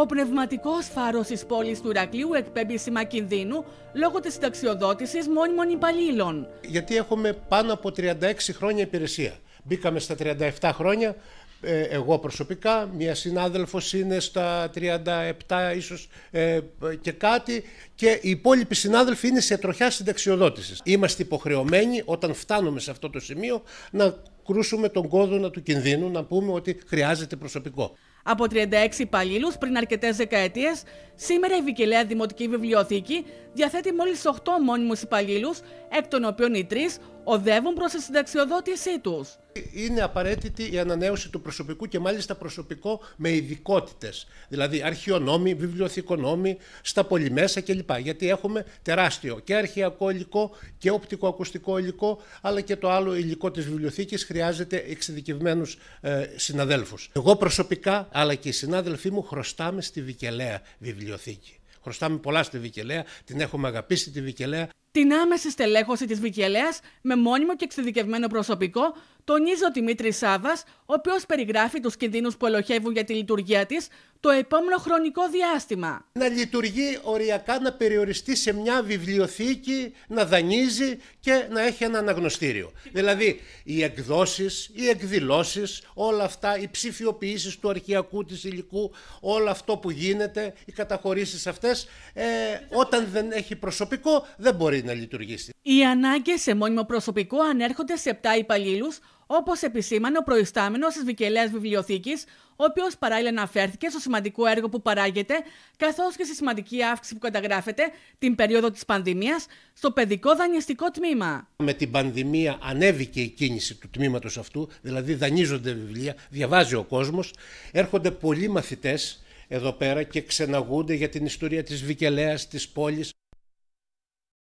Ο πνευματικός φάρος της πόλης του Ηρακλείου εκπέμπει σήμα κινδύνου λόγω της συνταξιοδότησης μόνιμων υπαλλήλων. Γιατί έχουμε πάνω από 36 χρόνια υπηρεσία. Μπήκαμε στα 37 χρόνια. Ε, εγώ προσωπικά, μία συνάδελφος είναι στα 37 ίσως ε, και κάτι και οι υπόλοιποι συνάδελφοι είναι σε τροχιά συνταξιοδότησης. Είμαστε υποχρεωμένοι όταν φτάνουμε σε αυτό το σημείο να κρούσουμε τον κόδωνα του κινδύνου, να πούμε ότι χρειάζεται προσωπικό. Από 36 υπαλλήλους πριν αρκετές δεκαετίες, σήμερα η Βικελέα Δημοτική Βιβλιοθήκη διαθέτει μόλις 8 μόνιμους υπαλλήλους, εκ των οποίων οι τρεις οδεύουν προς τη συνταξιοδότησή τους. Είναι απαραίτητη η ανανέωση του προσωπικού και μάλιστα προσωπικό με ειδικότητες. Δηλαδή αρχαιονόμοι, βιβλιοθηκονόμοι, στα πολυμέσα κλπ. Γιατί έχουμε τεράστιο και αρχαιακό υλικό και οπτικοακουστικό υλικό, αλλά και το άλλο υλικό της βιβλιοθήκης χρειάζεται εξειδικευμένους ε, συναδέλφους. Εγώ προσωπικά, αλλά και οι συνάδελφοί μου, χρωστάμε στη Βικελέα βιβλιοθήκη. Χρωστάμε πολλά στη Βικελαία, την έχουμε αγαπήσει τη Βικελαία την άμεση στελέχωση της Βικελέα με μόνιμο και εξειδικευμένο προσωπικό, τονίζει ο Δημήτρης Σάβας, ο οποίος περιγράφει τους κινδύνους που ελοχεύουν για τη λειτουργία της το επόμενο χρονικό διάστημα. Να λειτουργεί οριακά, να περιοριστεί σε μια βιβλιοθήκη, να δανείζει και να έχει ένα αναγνωστήριο. Δηλαδή, οι εκδόσεις, οι εκδηλώσεις, όλα αυτά, οι ψηφιοποιήσεις του αρχιακού της υλικού, όλο αυτό που γίνεται, οι καταχωρήσεις αυτές, ε, όταν δεν έχει προσωπικό δεν μπορεί να λειτουργήσει. Οι ανάγκες σε μόνιμο προσωπικό ανέρχονται σε 7 υπαλλήλους Όπως επισήμανε ο προϊστάμενος της Βικελέα Βιβλιοθήκης, ο οποίος παράλληλα αναφέρθηκε στο σημαντικό έργο που παράγεται, καθώς και στη σημαντική αύξηση που καταγράφεται την περίοδο της πανδημίας στο παιδικό δανειστικό τμήμα. Με την πανδημία ανέβηκε η κίνηση του τμήματος αυτού, δηλαδή δανείζονται βιβλία, διαβάζει ο κόσμος, έρχονται πολλοί μαθητές εδώ πέρα και ξεναγούνται για την ιστορία της Βικελέας, της πόλης.